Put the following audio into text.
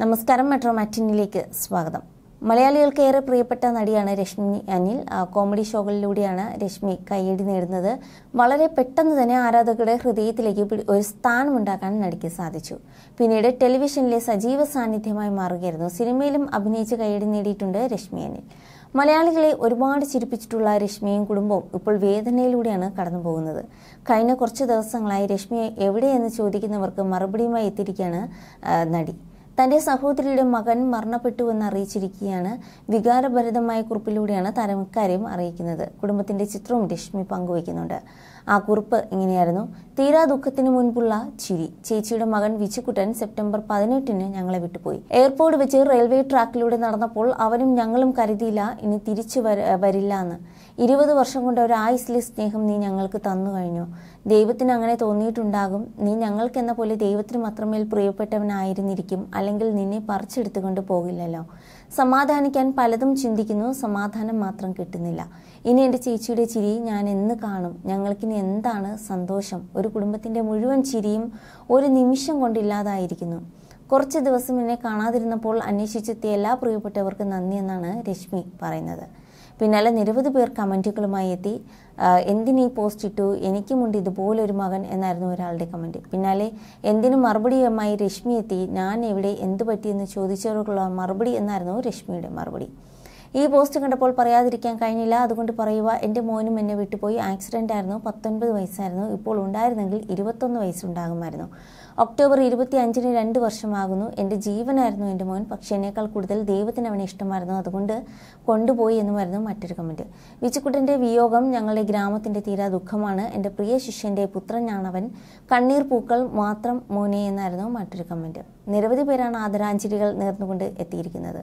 നമസ്കാരം മെട്രോ മാറ്റിനിലേക്ക് സ്വാഗതം മലയാളികൾക്ക് ഏറെ പ്രിയപ്പെട്ട നടിയാണ് രശ്മി അനിൽ കോമഡി ഷോകളിലൂടെയാണ് രശ്മി കൈയടി നേടുന്നത് വളരെ പെട്ടെന്ന് തന്നെ ആരാധകരുടെ ഹൃദയത്തിലേക്ക് ഒരു സ്ഥാനമുണ്ടാക്കാൻ നടിക്ക് സാധിച്ചു പിന്നീട് ടെലിവിഷനിലെ സജീവ സാന്നിധ്യമായി മാറുകയായിരുന്നു സിനിമയിലും അഭിനയിച്ച് കൈയടി നേടിയിട്ടുണ്ട് രശ്മി അനിൽ മലയാളികളെ ഒരുപാട് ചിരിപ്പിച്ചിട്ടുള്ള രശ്മിയും കുടുംബവും ഇപ്പോൾ വേദനയിലൂടെയാണ് കടന്നു പോകുന്നത് കഴിഞ്ഞ കുറച്ച് ദിവസങ്ങളായി രശ്മിയെ എവിടെയെന്ന് ചോദിക്കുന്നവർക്ക് മറുപടിയുമായി എത്തിയിരിക്കുകയാണ് നടി തന്റെ സഹോദരിയുടെ മകൻ എന്ന് അറിയിച്ചിരിക്കുകയാണ് വികാരഭരിതമായ കുറിപ്പിലൂടെയാണ് താരം ഇക്കാര്യം അറിയിക്കുന്നത് കുടുംബത്തിന്റെ ചിത്രവും രശ്മി പങ്കുവയ്ക്കുന്നുണ്ട് ആ കുറിപ്പ് ഇങ്ങനെയായിരുന്നു തീരാ ദുഃഖത്തിന് മുൻപുള്ള ചിരി ചേച്ചിയുടെ മകൻ വിച്ചുക്കുട്ടൻ സെപ്റ്റംബർ പതിനെട്ടിന് ഞങ്ങളെ വിട്ടുപോയി എയർപോർട്ട് വെച്ച് റെയിൽവേ ട്രാക്കിലൂടെ നടന്നപ്പോൾ അവനും ഞങ്ങളും കരുതിയില്ല ഇനി തിരിച്ചു വരില്ല എന്ന് ഇരുപത് വർഷം കൊണ്ട് ഒരു ആയുസിലെ സ്നേഹം നീ ഞങ്ങൾക്ക് തന്നു കഴിഞ്ഞു ദൈവത്തിന് അങ്ങനെ തോന്നിയിട്ടുണ്ടാകും നീ എന്ന പോലെ ദൈവത്തിന് മാത്രമേൽ പ്രിയപ്പെട്ടവനായിരുന്നിരിക്കും അല്ലെങ്കിൽ നിന്നെ പറിച്ചെടുത്തുകൊണ്ട് പോകില്ലല്ലോ സമാധാനിക്കാൻ പലതും ചിന്തിക്കുന്നു സമാധാനം മാത്രം കിട്ടുന്നില്ല ഇനി എൻ്റെ ചേച്ചിയുടെ ചിരി ഞാൻ എന്ന് കാണും ഞങ്ങൾക്കിനി എന്താണ് സന്തോഷം ഒരു കുടുംബത്തിൻ്റെ മുഴുവൻ ചിരിയും ഒരു നിമിഷം കൊണ്ടില്ലാതായിരിക്കുന്നു കുറച്ച് ദിവസം എന്നെ കാണാതിരുന്നപ്പോൾ അന്വേഷിച്ചെത്തിയ എല്ലാ പ്രിയപ്പെട്ടവർക്കും നന്ദി എന്നാണ് രശ്മി പറയുന്നത് പിന്നാലെ നിരവധി പേർ കമൻറ്റുകളുമായി എത്തി എന്തിനീ പോസ്റ്റ് ഇട്ടു എനിക്കുമുണ്ട് ഇതുപോലൊരു മകൻ എന്നായിരുന്നു ഒരാളുടെ കമൻറ്റ് പിന്നാലെ എന്തിനു അമ്മായി രശ്മി എത്തി ഞാൻ എവിടെ എന്ത് പറ്റിയെന്ന് ചോദിച്ചവർക്കുള്ള മറുപടി എന്നായിരുന്നു രശ്മിയുടെ മറുപടി ഈ പോസ്റ്റ് കണ്ടപ്പോൾ പറയാതിരിക്കാൻ കഴിഞ്ഞില്ല അതുകൊണ്ട് പറയുക എൻ്റെ മോനും എന്നെ വിട്ടുപോയി ആക്സിഡൻ്റ് ആയിരുന്നു പത്തൊൻപത് വയസ്സായിരുന്നു ഇപ്പോൾ ഉണ്ടായിരുന്നെങ്കിൽ ഇരുപത്തൊന്ന് വയസ്സുണ്ടാകുമായിരുന്നു ഒക്ടോബർ ഇരുപത്തി അഞ്ചിന് രണ്ട് വർഷമാകുന്നു എൻ്റെ ജീവനായിരുന്നു എൻ്റെ മോൻ പക്ഷേ എന്നേക്കാൾ കൂടുതൽ ദൈവത്തിന് അവനെ ഇഷ്ടമായിരുന്നു അതുകൊണ്ട് കൊണ്ടുപോയി എന്നുമായിരുന്നു മറ്റൊരു കമൻറ്റ് വിച്ചുക്കുട്ടൻ്റെ വിയോഗം ഞങ്ങളുടെ ഗ്രാമത്തിൻ്റെ തീരാ ദുഃഖമാണ് എൻ്റെ പ്രിയ ശിഷ്യൻ്റെ പുത്രനാണവൻ കണ്ണീർ പൂക്കൾ മാത്രം മോനെ എന്നായിരുന്നു മറ്റൊരു കമൻറ്റ് നിരവധി പേരാണ് ആദരാഞ്ജലികൾ നേർന്നുകൊണ്ട് എത്തിയിരിക്കുന്നത്